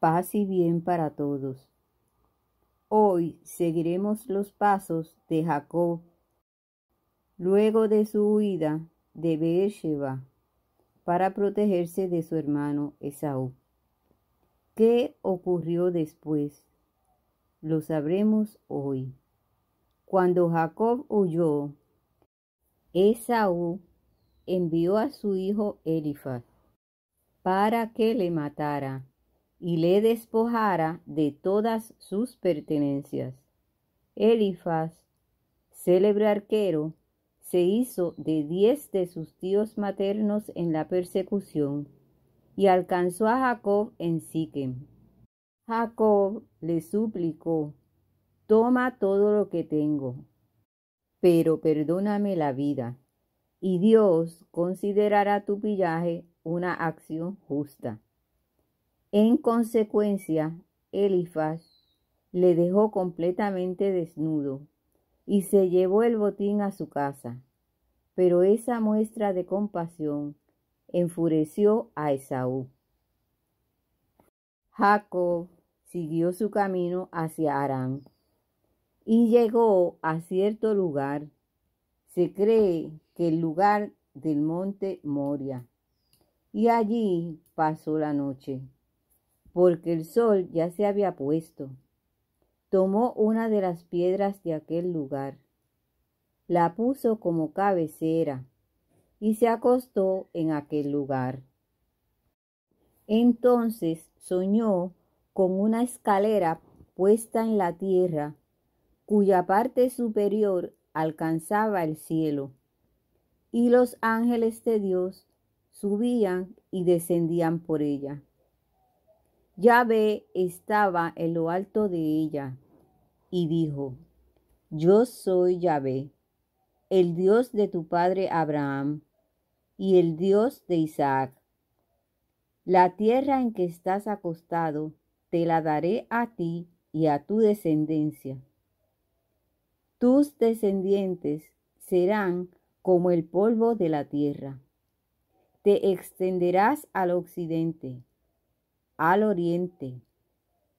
Paz y bien para todos. Hoy seguiremos los pasos de Jacob, luego de su huida de Beersheba, para protegerse de su hermano Esaú. ¿Qué ocurrió después? Lo sabremos hoy. Cuando Jacob huyó, Esaú envió a su hijo Elifaz para que le matara y le despojara de todas sus pertenencias. Elifaz, célebre arquero, se hizo de diez de sus tíos maternos en la persecución y alcanzó a Jacob en Siquem. Jacob le suplicó, toma todo lo que tengo, pero perdóname la vida, y Dios considerará tu pillaje una acción justa. En consecuencia, Elifaz le dejó completamente desnudo y se llevó el botín a su casa. Pero esa muestra de compasión enfureció a Esaú. Jacob siguió su camino hacia Arán y llegó a cierto lugar. Se cree que el lugar del monte Moria. Y allí pasó la noche porque el sol ya se había puesto. Tomó una de las piedras de aquel lugar, la puso como cabecera y se acostó en aquel lugar. Entonces soñó con una escalera puesta en la tierra, cuya parte superior alcanzaba el cielo, y los ángeles de Dios subían y descendían por ella. Yahvé estaba en lo alto de ella y dijo, Yo soy Yahvé, el Dios de tu padre Abraham y el Dios de Isaac. La tierra en que estás acostado te la daré a ti y a tu descendencia. Tus descendientes serán como el polvo de la tierra. Te extenderás al occidente al oriente,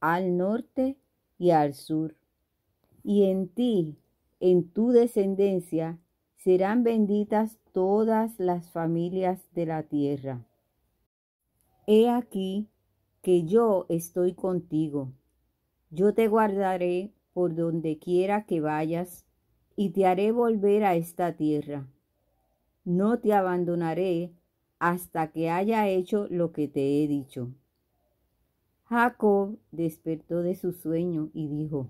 al norte y al sur. Y en ti, en tu descendencia, serán benditas todas las familias de la tierra. He aquí que yo estoy contigo. Yo te guardaré por donde quiera que vayas y te haré volver a esta tierra. No te abandonaré hasta que haya hecho lo que te he dicho. Jacob despertó de su sueño y dijo,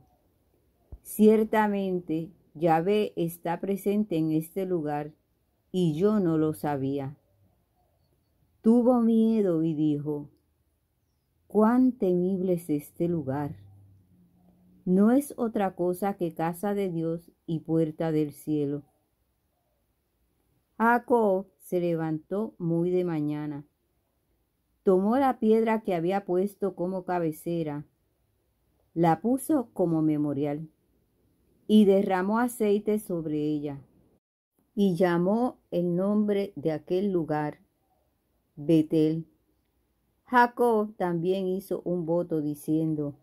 Ciertamente Yahvé está presente en este lugar y yo no lo sabía. Tuvo miedo y dijo, cuán temible es este lugar. No es otra cosa que casa de Dios y puerta del cielo. Jacob se levantó muy de mañana tomó la piedra que había puesto como cabecera, la puso como memorial y derramó aceite sobre ella y llamó el nombre de aquel lugar Betel. Jacob también hizo un voto diciendo,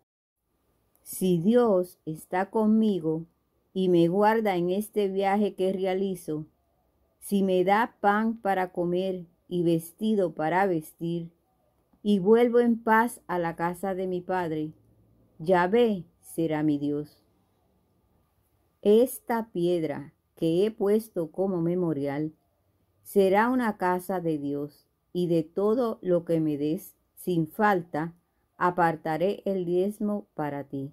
Si Dios está conmigo y me guarda en este viaje que realizo, si me da pan para comer y vestido para vestir, y vuelvo en paz a la casa de mi Padre. Yahvé será mi Dios. Esta piedra que he puesto como memorial será una casa de Dios, y de todo lo que me des, sin falta, apartaré el diezmo para ti.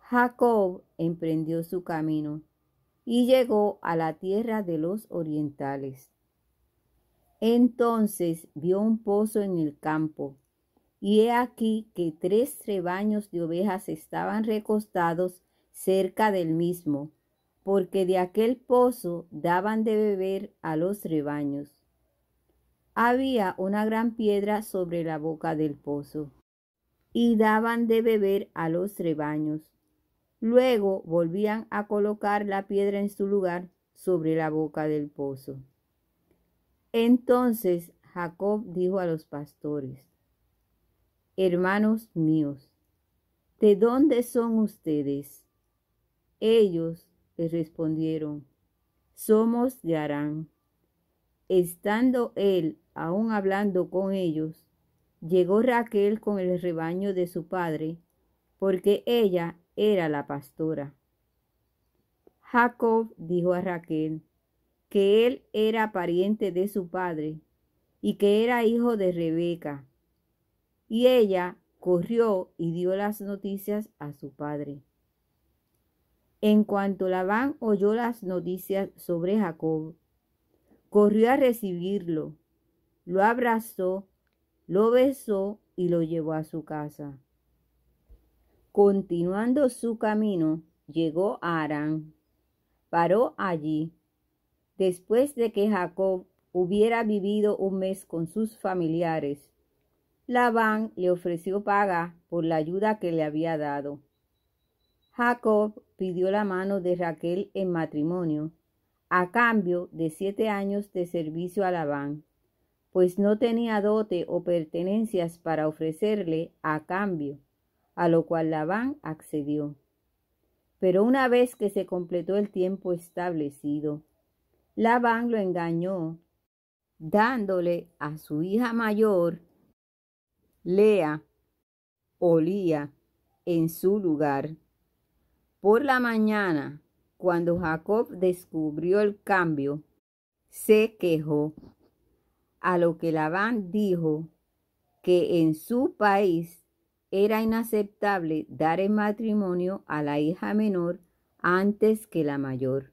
Jacob emprendió su camino y llegó a la tierra de los orientales. Entonces vio un pozo en el campo, y he aquí que tres rebaños de ovejas estaban recostados cerca del mismo, porque de aquel pozo daban de beber a los rebaños. Había una gran piedra sobre la boca del pozo, y daban de beber a los rebaños. Luego volvían a colocar la piedra en su lugar sobre la boca del pozo. Entonces Jacob dijo a los pastores, Hermanos míos, ¿de dónde son ustedes? Ellos le respondieron, Somos de Arán. Estando él aún hablando con ellos, llegó Raquel con el rebaño de su padre, porque ella era la pastora. Jacob dijo a Raquel, que él era pariente de su padre y que era hijo de Rebeca. Y ella corrió y dio las noticias a su padre. En cuanto Labán oyó las noticias sobre Jacob, corrió a recibirlo, lo abrazó, lo besó y lo llevó a su casa. Continuando su camino, llegó a Arán, paró allí después de que Jacob hubiera vivido un mes con sus familiares, Labán le ofreció paga por la ayuda que le había dado. Jacob pidió la mano de Raquel en matrimonio, a cambio de siete años de servicio a Labán, pues no tenía dote o pertenencias para ofrecerle a cambio, a lo cual Labán accedió. Pero una vez que se completó el tiempo establecido, Labán lo engañó, dándole a su hija mayor, Lea, Olía, en su lugar. Por la mañana, cuando Jacob descubrió el cambio, se quejó, a lo que Labán dijo que en su país era inaceptable dar el matrimonio a la hija menor antes que la mayor.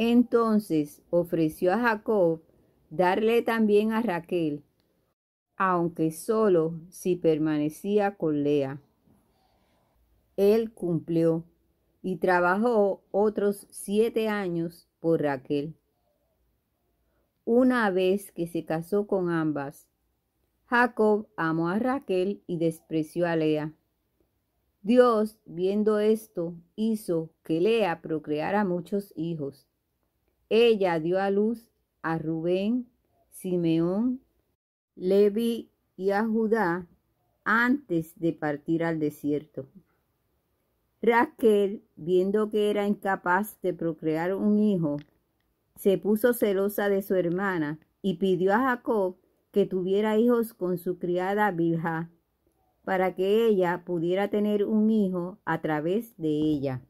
Entonces ofreció a Jacob darle también a Raquel, aunque solo si permanecía con Lea. Él cumplió y trabajó otros siete años por Raquel. Una vez que se casó con ambas, Jacob amó a Raquel y despreció a Lea. Dios, viendo esto, hizo que Lea procreara muchos hijos. Ella dio a luz a Rubén, Simeón, Levi y a Judá antes de partir al desierto. Raquel, viendo que era incapaz de procrear un hijo, se puso celosa de su hermana y pidió a Jacob que tuviera hijos con su criada Bilha, para que ella pudiera tener un hijo a través de ella.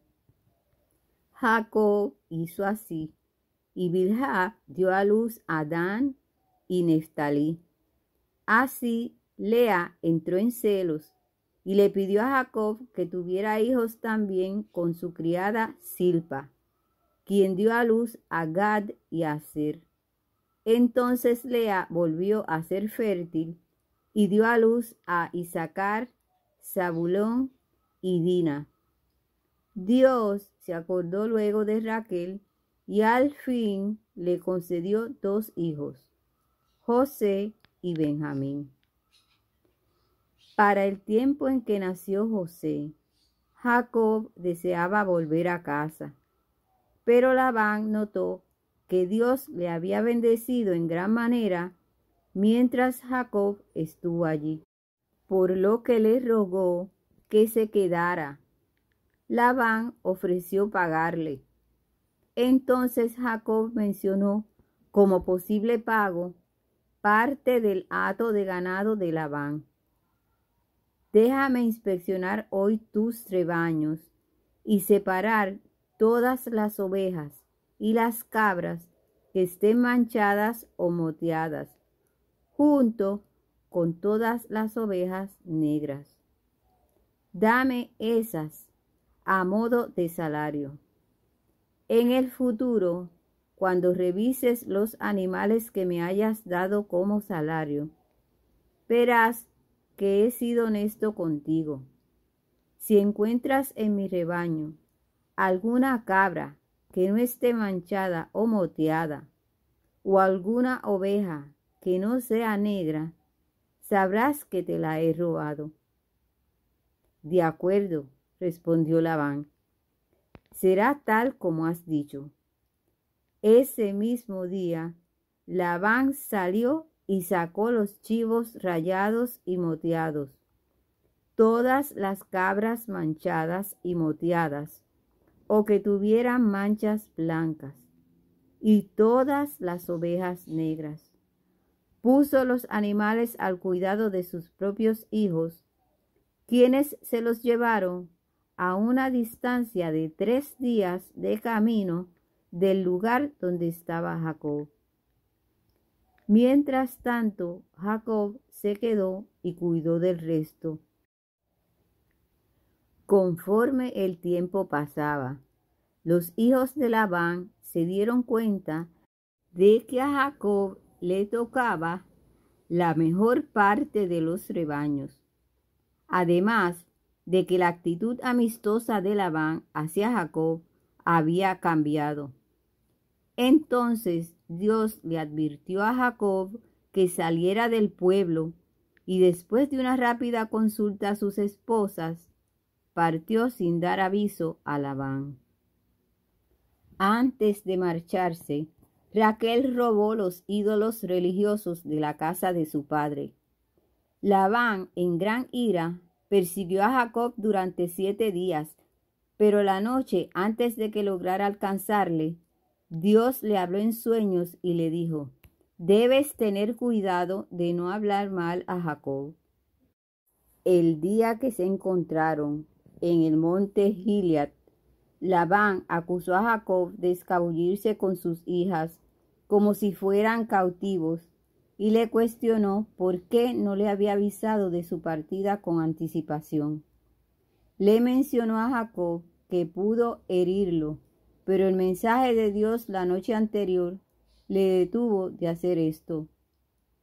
Jacob hizo así, y Bilhah dio a luz a Dan y Neftalí. Así Lea entró en celos y le pidió a Jacob que tuviera hijos también con su criada Silpa, quien dio a luz a Gad y a Sir. Entonces Lea volvió a ser fértil y dio a luz a Isaacar, Zabulón y Dina. Dios se acordó luego de Raquel y al fin le concedió dos hijos, José y Benjamín. Para el tiempo en que nació José, Jacob deseaba volver a casa, pero Labán notó que Dios le había bendecido en gran manera mientras Jacob estuvo allí, por lo que le rogó que se quedara. Labán ofreció pagarle entonces Jacob mencionó como posible pago parte del hato de ganado de Labán. Déjame inspeccionar hoy tus rebaños y separar todas las ovejas y las cabras que estén manchadas o moteadas, junto con todas las ovejas negras. Dame esas a modo de salario. En el futuro, cuando revises los animales que me hayas dado como salario, verás que he sido honesto contigo. Si encuentras en mi rebaño alguna cabra que no esté manchada o moteada, o alguna oveja que no sea negra, sabrás que te la he robado. De acuerdo, respondió Labán será tal como has dicho. Ese mismo día, Labán salió y sacó los chivos rayados y moteados, todas las cabras manchadas y moteadas, o que tuvieran manchas blancas, y todas las ovejas negras. Puso los animales al cuidado de sus propios hijos, quienes se los llevaron a una distancia de tres días de camino del lugar donde estaba Jacob. Mientras tanto, Jacob se quedó y cuidó del resto. Conforme el tiempo pasaba, los hijos de Labán se dieron cuenta de que a Jacob le tocaba la mejor parte de los rebaños. Además, de que la actitud amistosa de Labán hacia Jacob había cambiado. Entonces Dios le advirtió a Jacob que saliera del pueblo y después de una rápida consulta a sus esposas, partió sin dar aviso a Labán. Antes de marcharse, Raquel robó los ídolos religiosos de la casa de su padre. Labán, en gran ira, persiguió a Jacob durante siete días, pero la noche antes de que lograra alcanzarle, Dios le habló en sueños y le dijo, debes tener cuidado de no hablar mal a Jacob. El día que se encontraron en el monte Gilead, Labán acusó a Jacob de escabullirse con sus hijas como si fueran cautivos y le cuestionó por qué no le había avisado de su partida con anticipación. Le mencionó a Jacob que pudo herirlo, pero el mensaje de Dios la noche anterior le detuvo de hacer esto.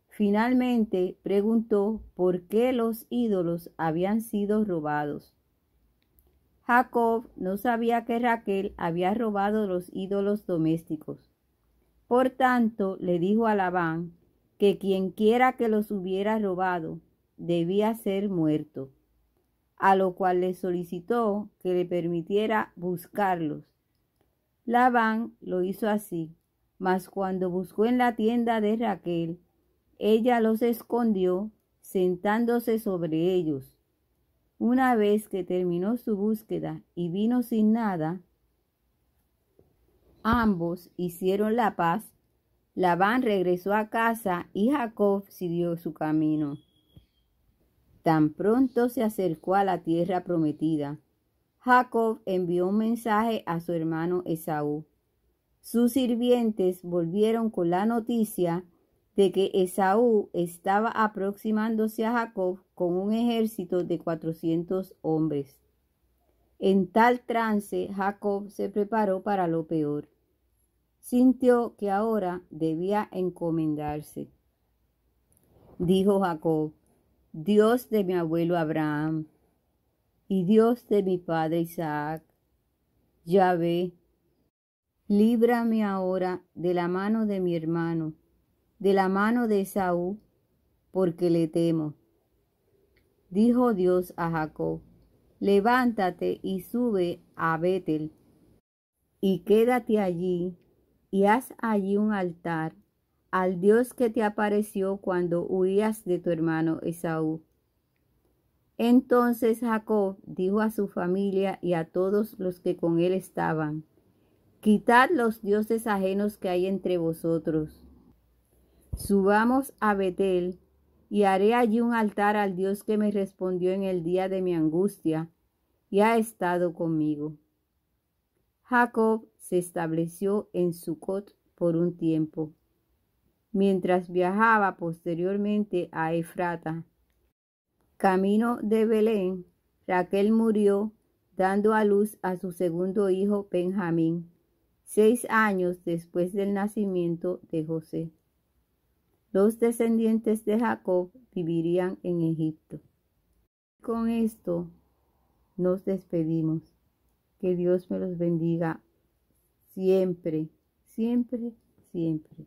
Finalmente preguntó por qué los ídolos habían sido robados. Jacob no sabía que Raquel había robado los ídolos domésticos. Por tanto, le dijo a Labán que quienquiera que los hubiera robado debía ser muerto, a lo cual le solicitó que le permitiera buscarlos. Labán lo hizo así, mas cuando buscó en la tienda de Raquel, ella los escondió sentándose sobre ellos. Una vez que terminó su búsqueda y vino sin nada, ambos hicieron la paz Labán regresó a casa y Jacob siguió su camino. Tan pronto se acercó a la tierra prometida, Jacob envió un mensaje a su hermano Esaú. Sus sirvientes volvieron con la noticia de que Esaú estaba aproximándose a Jacob con un ejército de cuatrocientos hombres. En tal trance Jacob se preparó para lo peor sintió que ahora debía encomendarse. Dijo Jacob, Dios de mi abuelo Abraham y Dios de mi padre Isaac, ya ve, líbrame ahora de la mano de mi hermano, de la mano de Saúl, porque le temo. Dijo Dios a Jacob, levántate y sube a Betel, y quédate allí y haz allí un altar al Dios que te apareció cuando huías de tu hermano Esaú. Entonces Jacob dijo a su familia y a todos los que con él estaban, Quitad los dioses ajenos que hay entre vosotros. Subamos a Betel y haré allí un altar al Dios que me respondió en el día de mi angustia y ha estado conmigo. Jacob se estableció en Sucot por un tiempo. Mientras viajaba posteriormente a Efrata, camino de Belén, Raquel murió dando a luz a su segundo hijo Benjamín, seis años después del nacimiento de José. Los descendientes de Jacob vivirían en Egipto. Con esto nos despedimos. Que Dios me los bendiga siempre, siempre, siempre.